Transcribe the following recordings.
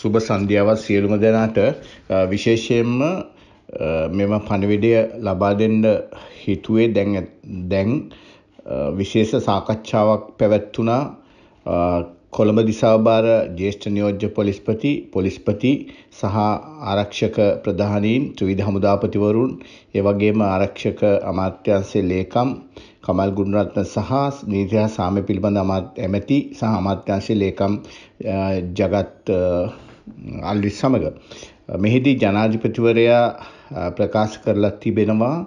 සුබ සන්ධ්‍යාවත් සියලුම දෙනාට විශේෂයෙන්ම මෙම පණිවිඩය ලබා දෙන්න හිතුවේ දැන් දැන් විශේෂ සාකච්ඡාවක් පැවැත්වුණා කොළඹ දිසාභාර ජේෂ්ඨ නියෝජ්‍ය පොලිස්පති පොලිස්පති සහ ආරක්ෂක ප්‍රධානීන් ත්‍රිවිධ හමුදාපතිවරුන් ඒ වගේම ආරක්ෂක අමාත්‍යංශයේ ලේකම් කමල් ගුණරත්න සහ නීතිහා සාමය පිළිබඳ ඇමති සහ අමාත්‍යංශයේ ලේකම් ජගත් අල්ලි සමඟ. මෙහිදී ජනාධිපතිවරයා ප්‍රකාශ කරලා තිබෙනවා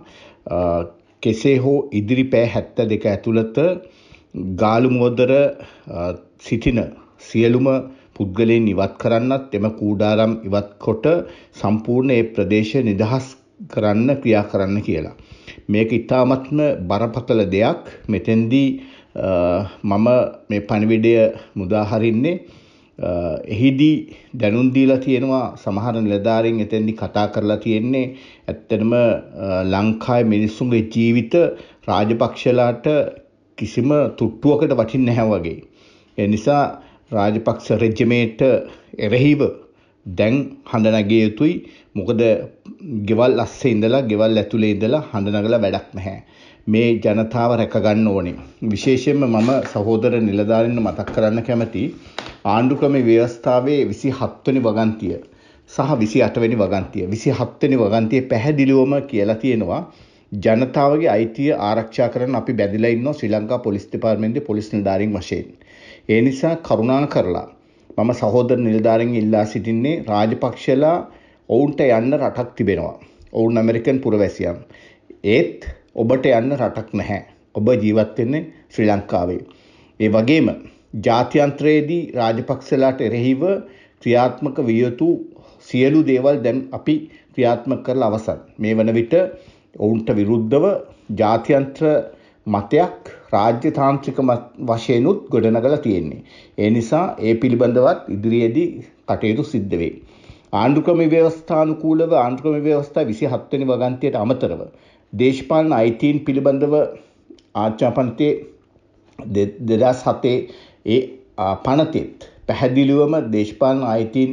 කෙසේ හෝ ඉදිරි පෑ හැත්ත දෙක ඇතුළත ගාලුමෝදර සිටින සියලුම පුද්ගලයෙන් ඉවත් කරන්නත් එම කූඩාරම් ඉවත් කොට සම්පූර්ණ ඒ ප්‍රදේශය නිදහස් කරන්න ක්‍රියා කරන්න කියලා. මේක ඉතාමත්ම බරපතල දෙයක් මෙතෙන්දී මම මේ පණිවිඩය මුදාහරින්නේ එහිදී දැනුම් දීලා තියෙනවා සමහර නිලධාරීන් එතෙන්දි කතා කරලා තියෙන්නේ ඇත්තටම ලංකාවේ මිනිස්සුන්ගේ ජීවිත රාජපක්ෂලාට කිසිම තුට්ටුවකට වටින්නේ නැහැ වගේ. ඒ නිසා රාජපක්ෂ රෙජිමේට එරෙහිව දැන් හඳ නැගිය යුතුයි. මොකද ගෙවල් අස්සේ ඉඳලා ගෙවල් ඇතුලේ ඉඳලා හඳ නගලා වැඩක් නැහැ. මේ ජනතාව රැකගන්න ඕනේ. විශේෂයෙන්ම මම සහෝදර නිලධාරීන් මතක් කරන්න කැමතියි. ආණ්ඩුක්‍රම ව්‍යවස්ථාවේ විසි හත්වනි වගන්තිය සහ විසි අටවැනි වගන්තිය විසි හත්වනි වගන්තිය පැහැදිලිවම කියලා තියෙනවා ජනතාවගේ අයිතිය ආරක්ෂා කරන අපි බැඳිලා ඉන්නවා ශ්‍රී ලංකා පොලිස් දෙපාර්තමේන්තුවේ පොලිස් නිලධාරීන් වශයෙන්. ඒ නිසා කරුණා කරලා මම සහෝදර නිලධාරීන් ඉල්ලා සිටින්නේ රාජපක්ෂලා ඔවුන්ට යන්න රටක් තිබෙනවා. ඔවුන් ඇමරිකන් පුරවැසියන්. ඒත් ඔබට යන්න රටක් නැහැ. ඔබ ජීවත් වෙන්නේ ශ්‍රී ලංකාවේ. ඒ වගේම ජාත්‍යන්ත්‍රයේදී රාජපක්ෂලාට එරෙහිව ක්‍රියාත්මක විය යුතු සියලු දේවල් දැන් අපි ක්‍රියාත්මක කරලා අවසන්. මේ වන විට ඔවුන්ට විරුද්ධව ජාත්‍යන්ත්‍ර මතයක් රාජ්‍ය තාන්ත්‍රික වශයෙන්ුත් ගොඩනගලා තියෙන්නේ. ඒ නිසා ඒ පිළිබඳවත් ඉදිරියේදී කටයුතු සිද්ධ වෙයි. ආණ්ඩුක්‍රම ව්‍යවස්ථානුකූලව ආණ්ඩුක්‍රම ව්‍යවස්ථා 27 වෙනි වගන්තියට අමතරව දේශපාලන අයිතීන් පිළිබඳව ආච්ඡාපන්තේ 2007 ඒ පනතිත් පැහැදිලිවම දේශපාලන අයිතින්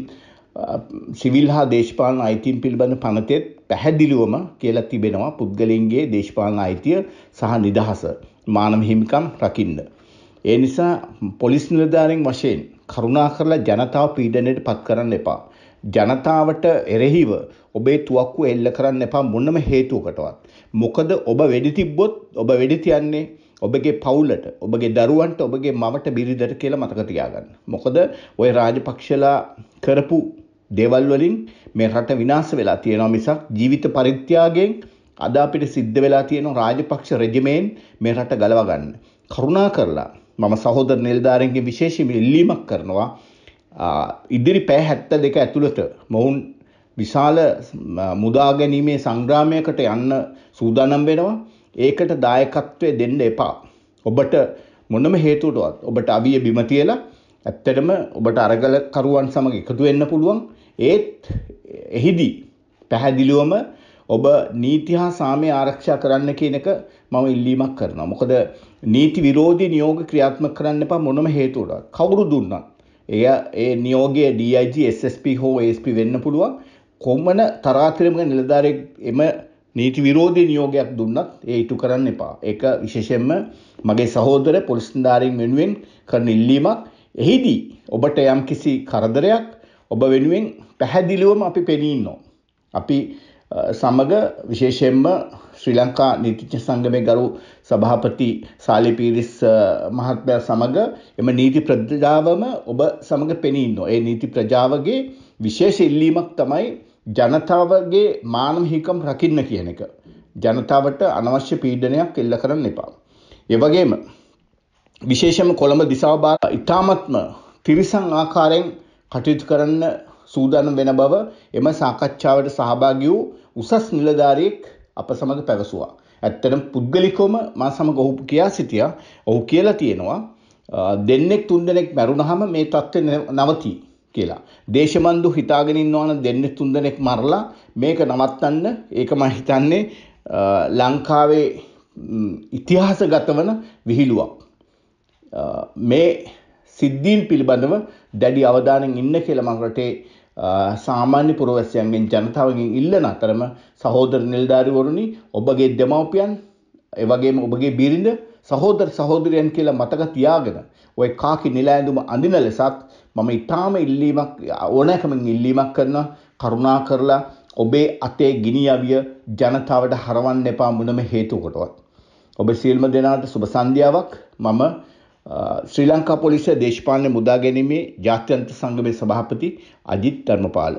සිවිල් හා දේශපාලන අයිතින් පිළිබඳ පනතෙත් පැහැදිලිවම කියලා තිබෙනවා පුද්ගලින්ගේ දේශපාලන අයිතිය සහ නිදහස මානව හිමිකම් රකින්න. ඒ නිසා පොලිස් නිලධාරීන් වශයෙන් කරුණා කරලා ජනතාව පීඩනයට පත් කරන්න එපා. ජනතාවට එරෙහිව ඔබේ තුවක්කු එල්ල කරන්න එපා මොනම හේතුවකටවත්. මොකද ඔබ වෙඩි තිබ්බොත් ඔබ වෙඩි තියන්නේ ඔබගේ පවුලට ඔබගේ දරුවන්ට ඔබගේ මවට බිරිදට කියලා මතක තියාගන්න. මොකද ওই රාජපක්ෂලා කරපු දේවල් වලින් මේ රට විනාශ වෙලා තියෙනවා මිසක් ජීවිත පරිත්‍යාගයෙන් අද අපිට සිද්ධ වෙලා තියෙන රාජපක්ෂ රෙජිමෙන් මේ රට ගලව ගන්න. කරුණා කරලා මම සහෝදර නිලධාරීන්ගේ විශේෂම ඉල්ලීමක් කරනවා ඉදිරි පැය 72 ඇතුළත මොවුන් විශාල මුදා ගැනීමේ සංග්‍රාමයකට යන්න සූදානම් වෙනවා. ඒකට දායකත්වය දෙන්න එපා. ඔබට මොනම හේතුවටවත් ඔබට අවිය බිම තියලා ඇත්තටම ඔබට අරගල කරුවන් සමග එකතු වෙන්න පුළුවන්. ඒත් එහිදී පැහැදිලිවම ඔබ නීති හා සාමය ආරක්ෂා කරන්න කියන එක මම ඉල්ලීමක් කරනවා. මොකද නීති විරෝධී නියෝග ක්‍රියාත්මක කරන්න එපා මොනම හේතුවටවත්. කවුරු දුන්නත්. එය ඒ නියෝගයේ DIG SSP හෝ ASP වෙන්න පුළුවන්. කොම්මන තරාතිරමක නිලධාරියෙක් එම නීති විරෝධී නියෝගයක් දුන්නත් ඒ ඉටු කරන්න එපා. ඒක විශේෂයෙන්ම මගේ සහෝදර පොලිස් නිලධාරීන් වෙනුවෙන් කරන ඉල්ලීමක්. එහිදී ඔබට යම්කිසි කරදරයක් ඔබ වෙනුවෙන් පැහැදිලිවම අපි පෙනී ඉන්නවා. අපි සමග විශේෂයෙන්ම ශ්‍රී ලංකා නීතිඥ සංගමේ ගරු සභාපති සාලි පීරිස් මහත්මයා සමග එම නීති ප්‍රජාවම ඔබ සමග පෙනී ඉන්නවා. ඒ නීති ප්‍රජාවගේ විශේෂ ඉල්ලීමක් තමයි ජනතාවගේ මානහිකම් රකින්න කියන එක. ජනතාවට අනවශ්‍ය පීඩනයක් එල්ල කරන්න එපා. එවගේම විශේෂම කොළඹ දිසාබාල ඉතාමත්ම තිරිසං ආකාරයෙන් කටයුතු කරන්න සූදානම් වෙන බව එම සාකච්ඡාවට සහභාගි වූ උසස් නිලධාරියෙක් අප සමග පැවසුවා. ඇත්තටම පුද්ගලිකවම මා සමග ඔහු කියා සිටියා. ඔහු කියලා තියෙනවා දෙන්නෙක් තුන්දෙනෙක් මැරුණාම මේ තත්ත්වය නවතී. කියලා. දේශබන්දු හිතාගෙන ඉන්නවන දෙන්න තුන් දෙනෙක් මරලා මේක නවත්තන්න ඒක මම හිතන්නේ ලංකාවේ ඉතිහාසගත වන විහිළුවක්. මේ සිද්ධීන් පිළිබඳව දැඩි අවධානෙන් ඉන්න කියලා මම රටේ සාමාන්‍ය පුරවැසියන්ගෙන් ජනතාවගෙන් ඉල්ලන අතරම සහෝදර නිලධාරිවරුනි ඔබගේ දෙමව්පියන් ඒ වගේම ඔබගේ බිරිඳ සහෝදර සහෝදරයන් කියලා මතක තියාගෙන ওই කාකි නිලැඳුම අඳින ලෙසත් මම ඉතාම ඉල්ලීමක් ඕනෑකමින් ඉල්ලීමක් කරනවා කරුණා කරලා ඔබේ අතේ ගිනි අවිය ජනතාවට හරවන්න එපා මොනම හේතුවකටවත්. ඔබ සියලුම දෙනාට සුබ සන්ධ්‍යාවක්. මම ශ්‍රී ලංකා පොලිසිය දේශපාලන මුදා ගැනීමේ ජාත්‍යන්තර සංගමේ සභාපති අජිත් ධර්මපාල.